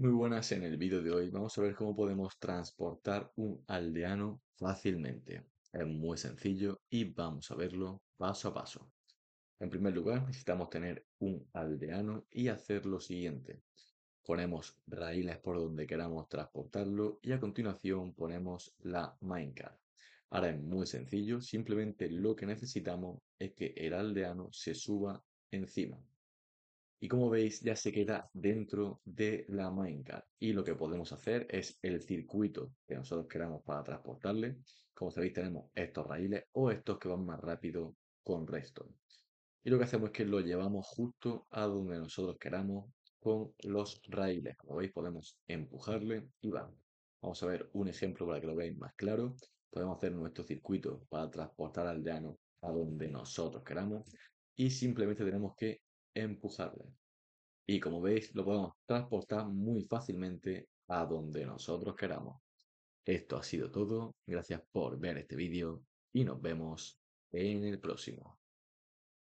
Muy buenas, en el vídeo de hoy vamos a ver cómo podemos transportar un aldeano fácilmente. Es muy sencillo y vamos a verlo paso a paso. En primer lugar necesitamos tener un aldeano y hacer lo siguiente. Ponemos raíles por donde queramos transportarlo y a continuación ponemos la minecart. Ahora es muy sencillo, simplemente lo que necesitamos es que el aldeano se suba encima. Y como veis, ya se queda dentro de la minecart. Y lo que podemos hacer es el circuito que nosotros queramos para transportarle. Como sabéis, tenemos estos raíles o estos que van más rápido con redstone. Y lo que hacemos es que lo llevamos justo a donde nosotros queramos con los raíles. Como veis, podemos empujarle y va. Vamos a ver un ejemplo para que lo veáis más claro. Podemos hacer nuestro circuito para transportar al llano a donde nosotros queramos y simplemente tenemos que empujarle. Y como veis, lo podemos transportar muy fácilmente a donde nosotros queramos. Esto ha sido todo, gracias por ver este vídeo y nos vemos en el próximo.